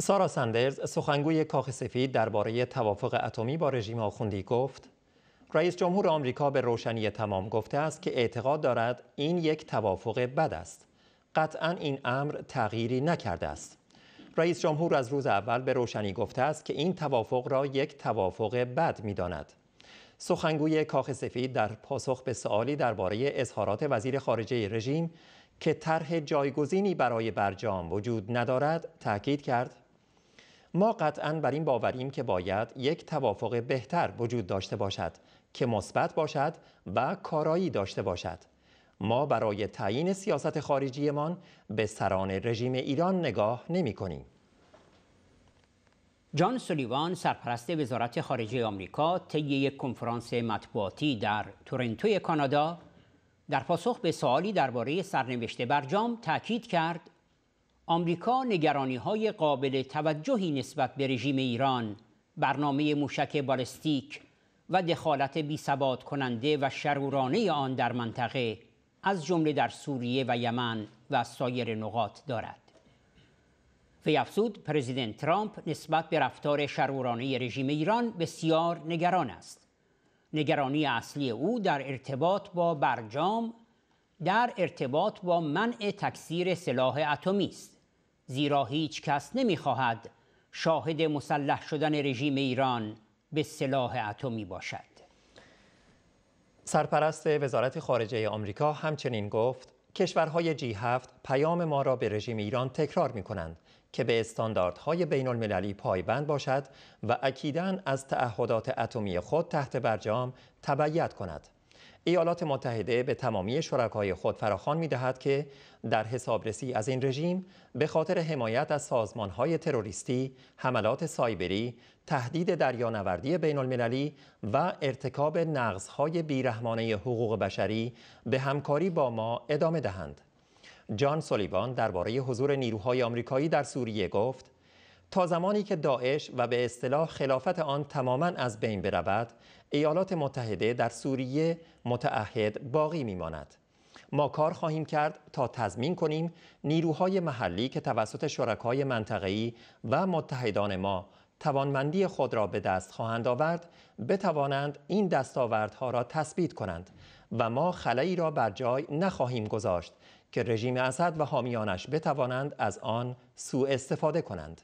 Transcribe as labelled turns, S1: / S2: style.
S1: سارا سندرز سخنگوی کاخ سفید درباره توافق اتمی با رژیم آخوندی گفت رئیس جمهور آمریکا به روشنی تمام گفته است که اعتقاد دارد این یک توافق بد است قطعا این امر تغییری نکرده است رئیس جمهور از روز اول به روشنی گفته است که این توافق را یک توافق بد داند سخنگوی کاخ سفید در پاسخ به سوالی درباره اظهارات وزیر خارجه رژیم که طرح جایگزینی برای برجام وجود ندارد تاکید کرد ما قطعا بر این باوریم که باید یک توافق بهتر وجود داشته باشد که مثبت باشد و کارایی داشته باشد ما برای تعیین سیاست خارجیمان به سران رژیم ایران نگاه نمی کنیم.
S2: جان سولیوان سرپرست وزارت خارجه آمریکا طی یک کنفرانس مطبوعاتی در تورنتو کانادا در پاسخ به سوالی درباره سرنوشت برجام تاکید کرد آمریکا نگرانی های قابل توجهی نسبت به رژیم ایران برنامه موشک بالستیک و دخالت بی کننده و شرورانه آن در منطقه از جمله در سوریه و یمن و سایر نقاط دارد. وی افزود پرزیدنت ترامپ نسبت به رفتار شرورانه رژیم ایران بسیار نگران است. نگرانی اصلی او در ارتباط با برجام در ارتباط با منع تکثیر سلاح اتمی است زیرا هیچ کس نمیخواهد شاهد مسلح شدن رژیم ایران به سلاح اتمی باشد سرپرست وزارت خارجه آمریکا همچنین گفت
S1: کشورهای جی هفت پیام ما را به رژیم ایران تکرار می کنند که به استانداردهای بین المللی پایبند باشد و اکیدن از تعهدات اتمی خود تحت برجام تبعیت کند. ایالات متحده به تمامی شرکای خود فراخوان می دهد که در حسابرسی از این رژیم به خاطر حمایت از های تروریستی، حملات سایبری، تهدید دریانوردی بین المللی و ارتکاب های بیرحمانه حقوق بشری به همکاری با ما ادامه دهند. جان سولیوان درباره حضور نیروهای آمریکایی در سوریه گفت تا زمانی که داعش و به اصطلاح خلافت آن تماما از بین برود ایالات متحده در سوریه متعهد باقی میماند ما کار خواهیم کرد تا تضمین کنیم نیروهای محلی که توسط شرکای منطقه‌ای و متحدان ما توانمندی خود را به دست خواهند آورد بتوانند این دستاوردها را تثبیت کنند و ما خلایی را بر جای نخواهیم گذاشت که رژیم اسد و حامیانش بتوانند از آن سوء استفاده کنند